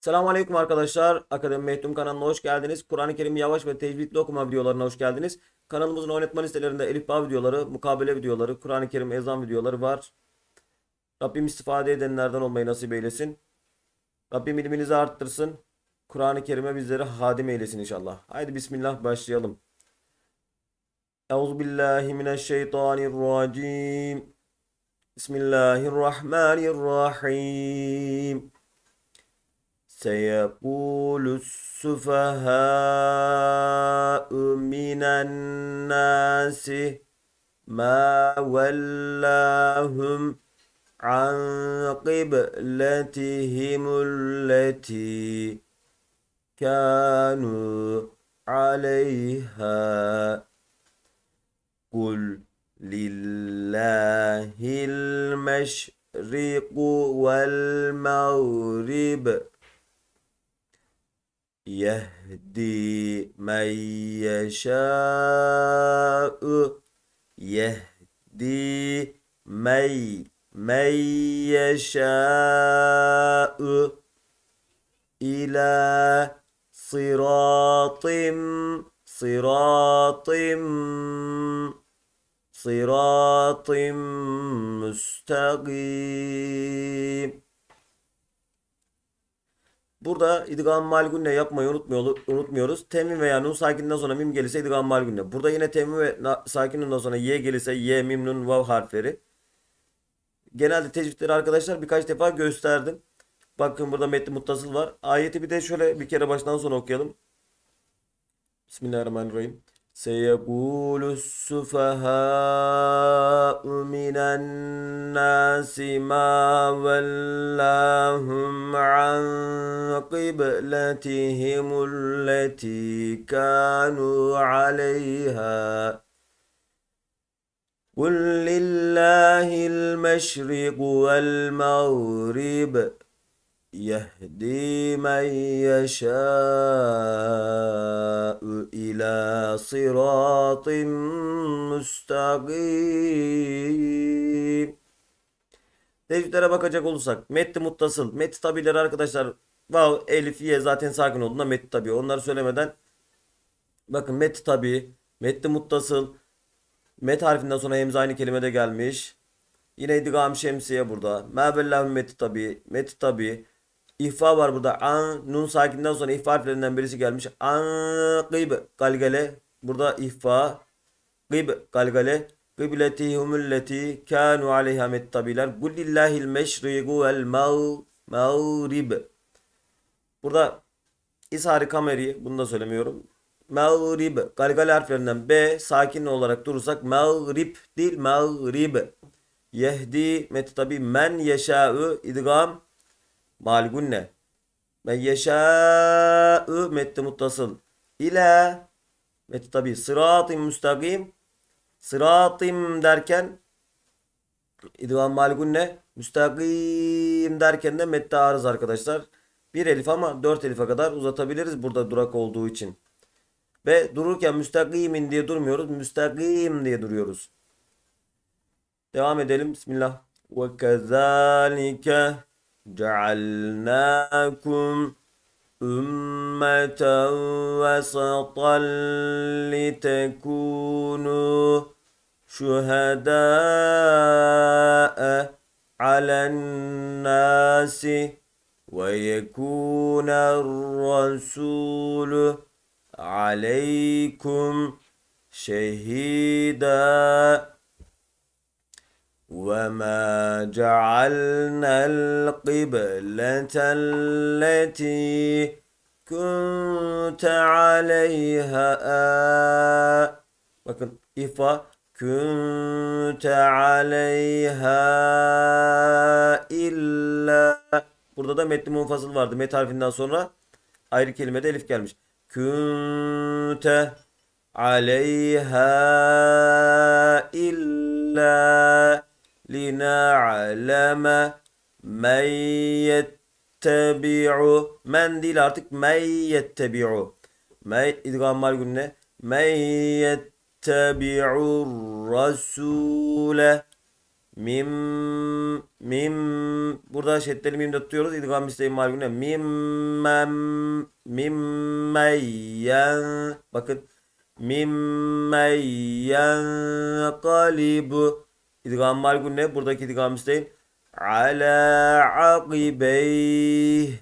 Selamun Aleyküm arkadaşlar. Akademi Mehtum kanalına hoş geldiniz. Kur'an-ı Kerim yavaş ve tecvidli okuma videolarına hoş geldiniz. Kanalımızın oynatma listelerinde elifba videoları, mukabele videoları, Kur'an-ı Kerim ezan videoları var. Rabbim istifade edenlerden olmayı nasip eylesin. Rabbim ilminizi arttırsın. Kur'an-ı Kerim'e bizleri hadim eylesin inşallah. Haydi bismillah başlayalım. Euzubillahimineşşeytanirracim. Bismillahirrahmanirrahim. سيقول السفهاء من الناس ما ولاهم عن قبلتهم التي كانوا عليها قل لله المشرق والمغرب يهدي من يشاء يهدي من من يشاء إلى صراط صراط صراط مستقيم Burada idgam malgünle yapmayı unutmuyor, unutmuyoruz. temim veya nun sakininden sonra mim gelirse idgam malgünle. Burada yine temim ve sakininden sonra ye gelirse ye mim nun vav harfleri. Genelde tecvidleri arkadaşlar birkaç defa gösterdim. Bakın burada metni muttasıl var. Ayeti bir de şöyle bir kere baştan sona okuyalım. Bismillahirrahmanirrahim. سيقول السفهاء من الناس ما ولاهم عن قبلتهم التي كانوا عليها قل لله المشرق والمغرب يهدي من يشاء إلى صراط müstakim. Tevhidlere bakacak olursak metni muttasıl. Metni tabileri arkadaşlar vav, elif, ye zaten sakin olduğunda metni tabi. Onları söylemeden bakın metni tabi, metni muttasıl. Met harfinden sonra hemze aynı kelimede gelmiş. Yine idgam şemsiye burada. Mebellahu metni tabi, metni tabi. İhfa var burada. An, nun sakinden sonra ihfa harflerinden birisi gelmiş. An, gıyb, galgale. Burada ihfa. Gıyb, galgale. Gıbleti humulleti kânu aleyha mettabiler. Gullillahil meşrigu vel mağrib. Burada İshari Kameri. Bunu da söylemiyorum. Mağrib. Galgale harflerinden B sakin olarak durursak mağrib değil mağrib. Yehdi mettabi men yeşâ'ü idgam Malgunne. Men yeşâ'ı metti muttasıl. İle metti tabi sıratim müstakim. sıratim derken İdgam malgunne müstakim derken de metti arız arkadaşlar. Bir elif ama dört elife kadar uzatabiliriz burada durak olduğu için. Ve dururken müstakimin diye durmuyoruz. Müstakim diye duruyoruz. Devam edelim. Bismillah. Ve kezalike جعلناكم أمة وسطا لتكونوا شهداء على الناس ويكون الرسول عليكم شهيداً وما جعلنا القبلة التي كنت عليها bakın ifa kunte aleyha illa burada da metni munfasıl vardı met harfinden sonra ayrı kelimede elif gelmiş kunte aleyha illa لِنَعْلَمَ مَنْ يَتَّبِعُ Men değil artık men yettebi'u. Men idgam var gününe. Men yettebi'u rasule. Mim mim burada şeddeli de tutuyoruz. İdgam isteğim var gününe. Mim mem mim meyyen. Bakın. Mim meyyen kalibu. İdgam malgun ne? Buradaki idgam isteyin. Ala akibeyh.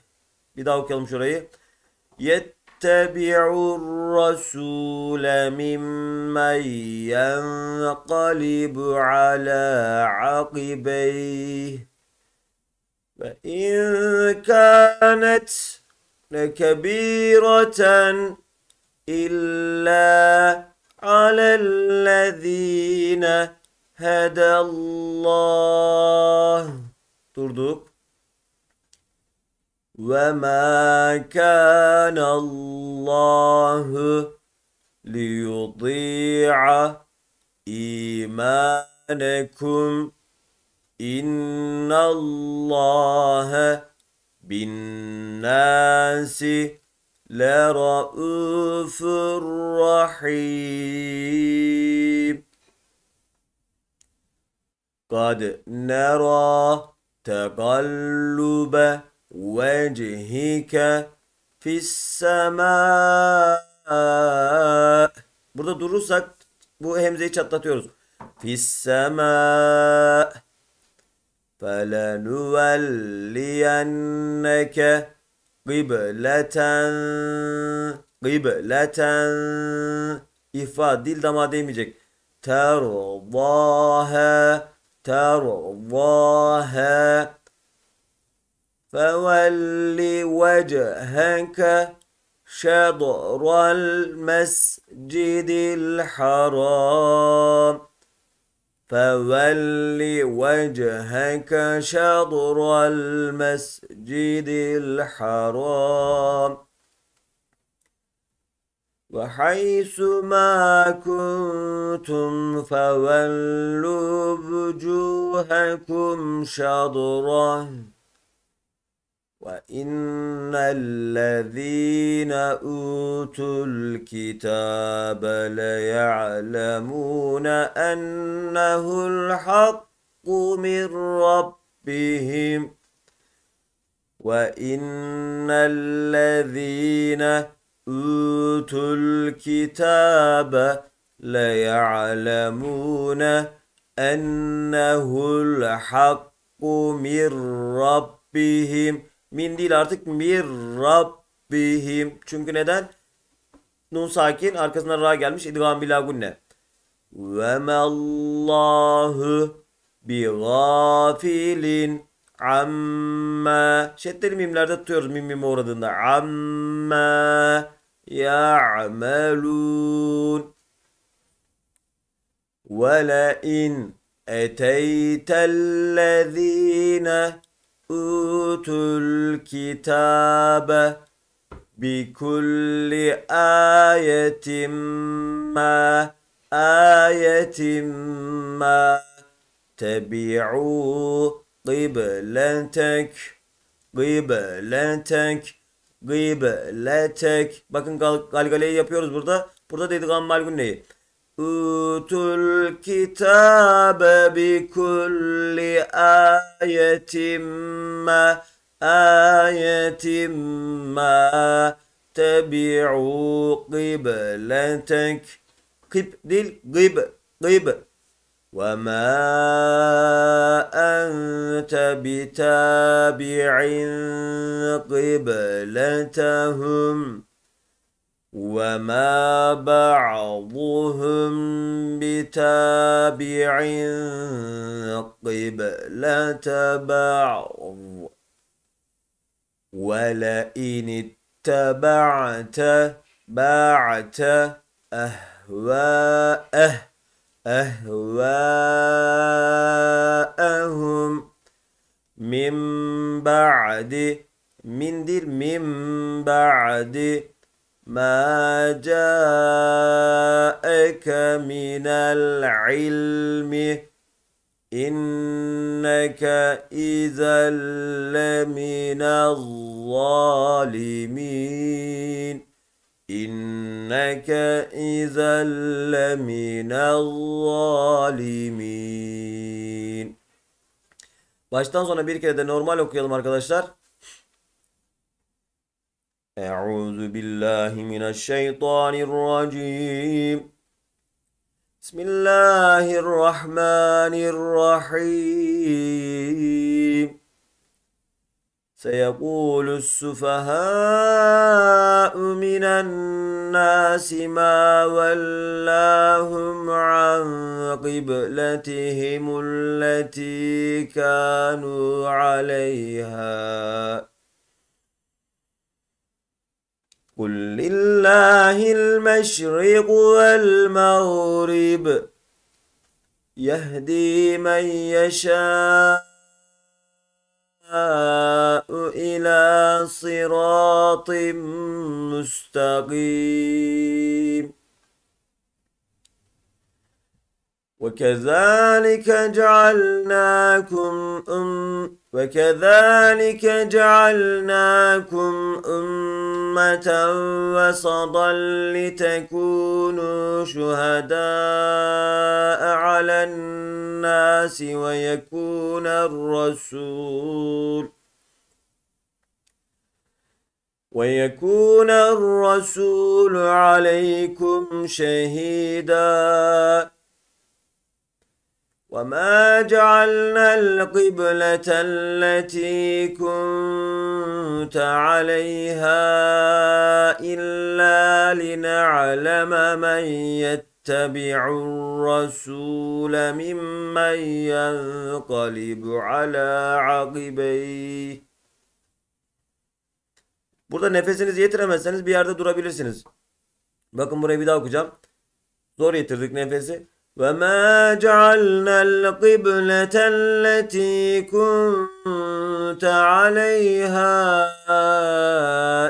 Bir daha okuyalım şurayı. Yettebi'u يتبع الرسول ممن ينقلب على عقبيه فإن كانت لكبيرة إلا على الذين hedallah durduk. Ve ma kana Allahu liyudi'a imanekum inna Allaha bin nasi لرؤوف رحيم قد نرى تقلب vecihike fissema Burada durursak bu hemzeyi çatlatıyoruz. Fissema felenuvelliyenneke gıbleten gıbleten ihfa dil damağa değmeyecek. Tervahe ترضاها فول وجهك شطر المسجد الحرام فول وجهك شطر المسجد الحرام وحيث ما كنتم فولوا وجوهكم شضره وإن الذين أوتوا الكتاب ليعلمون أنه الحق من ربهم وإن الذين أُوتُوا الْكِتَابَ لَيَعْلَمُونَ أَنَّهُ الْحَقُّ مِنْ رَبِّهِمْ Min değil artık mir rabbihim. Çünkü neden? Nun sakin arkasından ra gelmiş. İdgam bila gunne. Ve mallahu bi gafilin amma. Şeddeli mimlerde tutuyoruz mim mim uğradığında. Amma. يعملون ولئن أتيت الذين أوتوا الكتاب بكل آية ما آية ما تبعوا قبلتك قبلتك gıybletek. Bakın gal galgaleyi yapıyoruz burada. Burada dedik ammal günneyi. Utul kitabe bi kulli ayetimme ayetimme tebi'u gıbletek. Kıp değil gıyb. Gıyb. وما أنت بتابع قبلتهم وما بعضهم بتابع قبلة بعض ولئن اتبعت بعت أهواءه أهواءهم من بعد من دير من بعد ما جاءك من العلم إنك إذا لمن الظالمين İnneke izelle minel zalimin. Baştan sonra bir kere de normal okuyalım arkadaşlar. Euzu billahi mineşşeytanirracim. Bismillahirrahmanirrahim. سيقول السفهاء من الناس ما ولاهم عن قبلتهم التي كانوا عليها قل لله المشرق والمغرب يهدي من يشاء إلى صراط مستقيم وكذلك جعلناكم أم وكذلك جعلناكم أمة وسطا لتكونوا شهداء على الناس ويكون الرسول ويكون الرسول عليكم شهيداً وَمَا جَعَلْنَا الْقِبْلَةَ الَّتِي كُنْتَ عَلَيْهَا إلا لِنَعْلَمَ من يتبع الرَّسُولَ ممن ينقلب عَلَى عقبيه Burada nefesinizi yetiremezseniz bir yerde durabilirsiniz. Bakın burayı bir daha okuyacağım. Zor yetirdik nefesi. وما جعلنا القبلة التي كنت عليها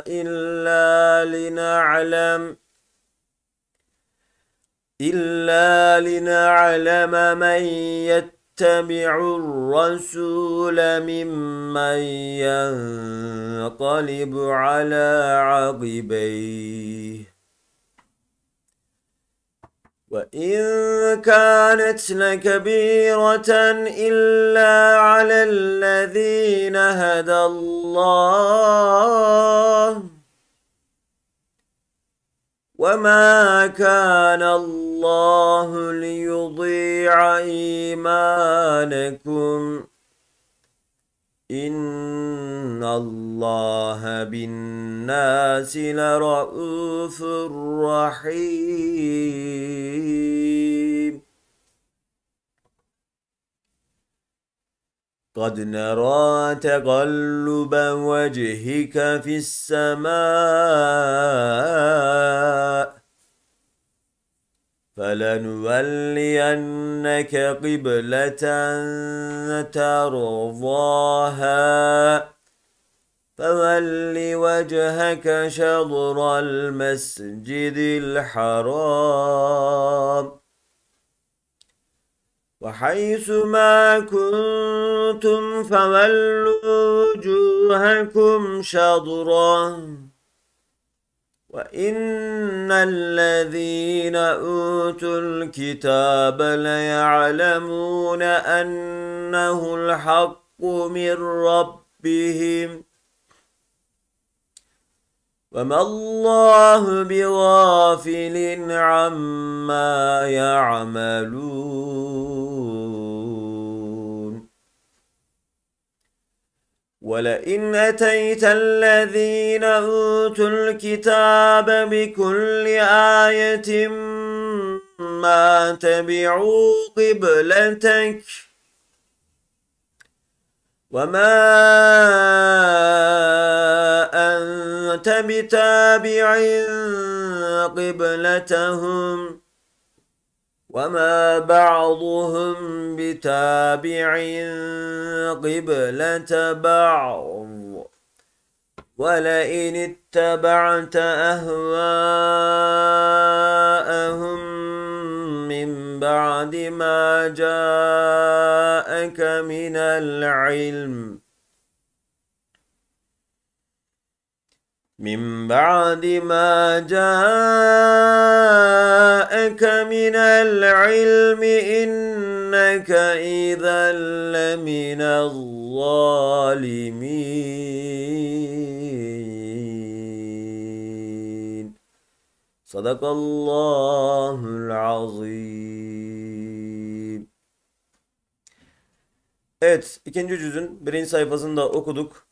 إلا لنعلم إلا لنعلم من يتبع الرسول ممن ينقلب على عقبيه وإن كانت لكبيرة إلا على الذين هدى الله وما كان الله ليضيع إيمانكم إن الله بالناس لرؤوف رحيم قد نرى تقلب وجهك في السماء فلنولينك قبلة ترضاها فول وجهك شطر المسجد الحرام وحيث ما كنتم فولوا وجوهكم شضرا وإن الذين أوتوا الكتاب ليعلمون أنه الحق من ربهم وما الله بغافل عما يعملون ولئن أتيت الذين أوتوا الكتاب بكل آية ما تبعوا قبلتك وما أنت بتابع قبلتهم وما بعضهم بتابع قبلة بعض ولئن اتبعت أهواءهم من بعد ما جاءك من العلم من بعد ما جاءك من العلم إنك إذا لمن الظالمين Sadakallahul azim. Evet, ikinci cüzün birinci sayfasını da okuduk.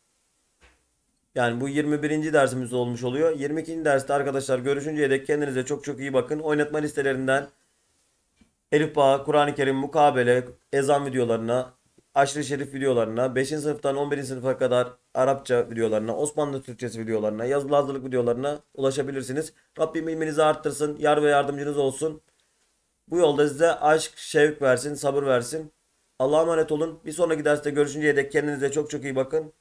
Yani bu 21. dersimiz olmuş oluyor. 22. derste arkadaşlar görüşünceye dek kendinize çok çok iyi bakın. Oynatma listelerinden Elif Bağ, Kur'an-ı Kerim, mukabele, ezan videolarına aşırı şerif videolarına, 5. sınıftan 11. sınıfa kadar Arapça videolarına, Osmanlı Türkçesi videolarına, yazılı hazırlık videolarına ulaşabilirsiniz. Rabbim ilminizi arttırsın, yar ve yardımcınız olsun. Bu yolda size aşk, şevk versin, sabır versin. Allah'a emanet olun. Bir sonraki derste görüşünceye dek kendinize çok çok iyi bakın.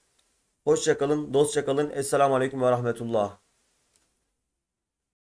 Hoşçakalın, dostça kalın. Esselamu Aleyküm ve Rahmetullah.